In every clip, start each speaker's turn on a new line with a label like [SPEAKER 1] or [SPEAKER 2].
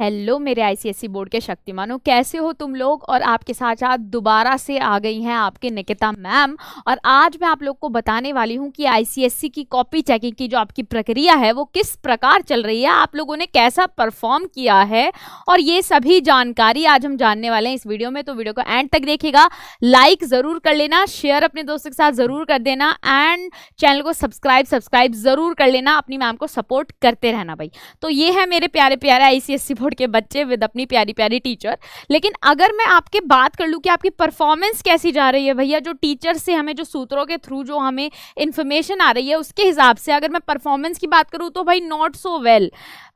[SPEAKER 1] hello मेरे ICSC e board के शक्तिमानों कैसे हो तुम लोग और आपके साथ साथ दोबारा से आ गई हैं आपके निकिता मैम और आज मैं आप लोग को बताने वाली हूं कि आईसीएससी e की कॉपी चेकिंग की जो आपकी प्रक्रिया है वो किस प्रकार चल रही है आप लोगों ने कैसा परफॉर्म किया है और ये सभी जानकारी आज हम जानने वाले हैं इस वीडियो में तो वीडियो को एंड तक देखेगा लाइक ज़रूर कर लेना शेयर अपने दोस्तों के साथ ज़रूर कर देना एंड चैनल को सब्सक्राइब सब्सक्राइब ज़रूर कर लेना अपनी मैम को सपोर्ट करते रहना भाई तो ये है मेरे प्यारे प्यारे आई सी छोड़ के बच्चे विद अपनी प्यारी प्यारी टीचर लेकिन अगर मैं आपके बात कर लूँ कि आपकी परफॉर्मेंस कैसी जा रही है भैया जो टीचर से हमें जो सूत्रों के थ्रू जो हमें इन्फॉर्मेशन आ रही है उसके हिसाब से अगर मैं परफॉर्मेंस की बात करूँ तो भाई नॉट सो वेल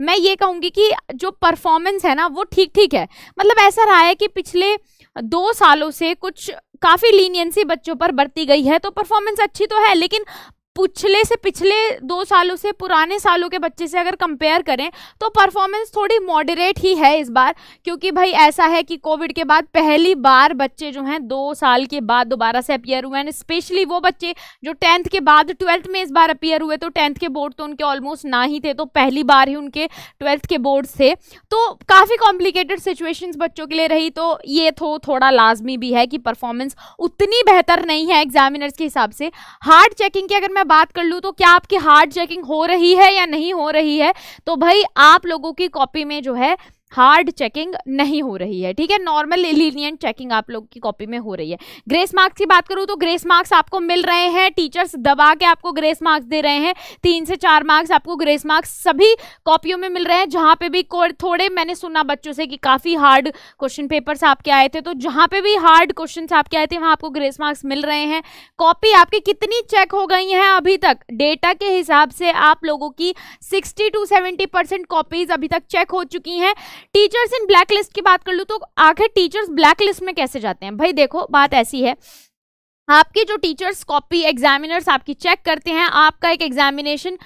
[SPEAKER 1] मैं ये कहूँगी कि जो परफॉर्मेंस है ना वो ठीक ठीक है मतलब ऐसा रहा है कि पिछले दो सालों से कुछ काफ़ी लीनियंसी बच्चों पर बरती गई है तो परफॉर्मेंस अच्छी तो है लेकिन पिछले से पिछले दो सालों से पुराने सालों के बच्चे से अगर कंपेयर करें तो परफॉर्मेंस थोड़ी मॉडरेट ही है इस बार क्योंकि भाई ऐसा है कि कोविड के बाद पहली बार बच्चे जो हैं दो साल के बाद दोबारा से अपियर हुए हैं स्पेशली वो बच्चे जो टेंथ के बाद ट्वेल्थ में इस बार अपियर हुए तो टेंथ के बोर्ड तो उनके ऑलमोस्ट ना ही थे तो पहली बार ही उनके ट्वेल्थ के बोर्ड थे तो काफ़ी कॉम्प्लिकेटेड सिचुएशन बच्चों के लिए रही तो ये तो थोड़ा लाजमी भी है कि परफॉर्मेंस उतनी बेहतर नहीं है एग्जामिनर्स के हिसाब से हार्ड चेकिंग की अगर मैं मैं बात कर लूँ तो क्या आपकी हार्ड चेकिंग हो रही है या नहीं हो रही है तो भाई आप लोगों की कॉपी में जो है हार्ड चेकिंग नहीं हो रही है ठीक है नॉर्मल लीनियंट चेकिंग आप लोग की कॉपी में हो रही है ग्रेस मार्क्स की बात करूँ तो ग्रेस मार्क्स आपको मिल रहे हैं टीचर्स दबा के आपको ग्रेस मार्क्स दे रहे हैं तीन से चार मार्क्स आपको ग्रेस मार्क्स सभी कॉपियों में मिल रहे हैं जहाँ पे भी थोड़े मैंने सुना बच्चों से कि काफ़ी हार्ड क्वेश्चन पेपर्स आपके आए थे तो जहाँ पे भी हार्ड क्वेश्चन आपके आए थे वहाँ आपको ग्रेस मार्क्स मिल रहे हैं कॉपी आपकी कितनी चेक हो गई है अभी तक डेटा के हिसाब से आप लोगों की sixty to seventy percent copies अभी तक चेक हो चुकी हैं टीचर्स इन ब्लैक लिस्ट की बात कर लूँ तो आखिर टीचर्स ब्लैक लिस्ट में कैसे जाते हैं भाई देखो बात ऐसी है आपके जो टीचर्स कॉपी एग्जामिनर्स आपकी चेक करते हैं आपका एक एग्जामिनेशन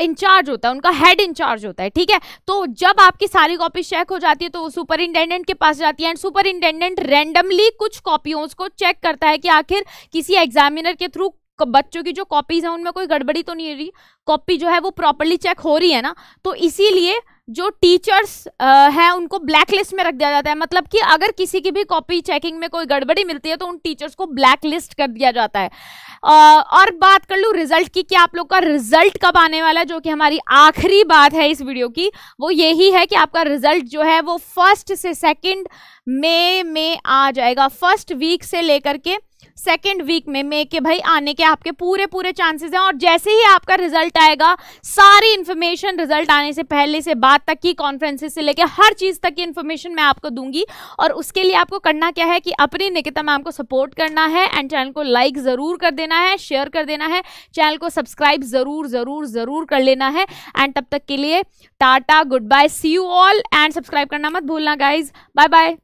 [SPEAKER 1] इंचार्ज होता है उनका हेड इंचार्ज होता है ठीक है तो जब आपकी सारी कॉपी चेक हो जाती है तो सुपरिंटेंडेंट के पास जाती है एंड सुपरिंटेंडेंट रेंडमली कुछ कॉपियों को चेक करता है कि आखिर किसी एग्जामिनर के थ्रू बच्चों की जो कॉपीज हैं उनमें कोई गड़बड़ी तो नहीं हो रही कॉपी जो है वो प्रॉपरली चेक हो रही है ना तो इसीलिए जो टीचर्स हैं उनको ब्लैक लिस्ट में रख दिया जाता है मतलब कि अगर किसी की भी कॉपी चेकिंग में कोई गड़बड़ी मिलती है तो उन टीचर्स को ब्लैक लिस्ट कर दिया जाता है और बात कर लूँ रिजल्ट की कि आप लोग का रिजल्ट कब आने वाला है जो कि हमारी आखिरी बात है इस वीडियो की वो यही है कि आपका रिजल्ट जो है वो फर्स्ट से सेकेंड मे में, में आ जाएगा फर्स्ट वीक से लेकर के सेकेंड वीक में मे के भाई आने के आपके पूरे पूरे चांसेस हैं और जैसे ही आपका रिजल्ट आएगा सारी इन्फॉर्मेशन रिजल्ट आने से पहले से बाद तक की कॉन्फ्रेंसेस से लेकर हर चीज़ तक की इन्फॉर्मेशन मैं आपको दूंगी और उसके लिए आपको करना क्या है कि अपनी निकिता मैम को सपोर्ट करना है एंड चैनल को लाइक ज़रूर कर देना है शेयर कर देना है चैनल को सब्सक्राइब ज़रूर ज़रूर ज़रूर कर लेना है एंड तब तक के लिए tata goodbye see you all and subscribe करना मत भूलना गाइज बाय बाय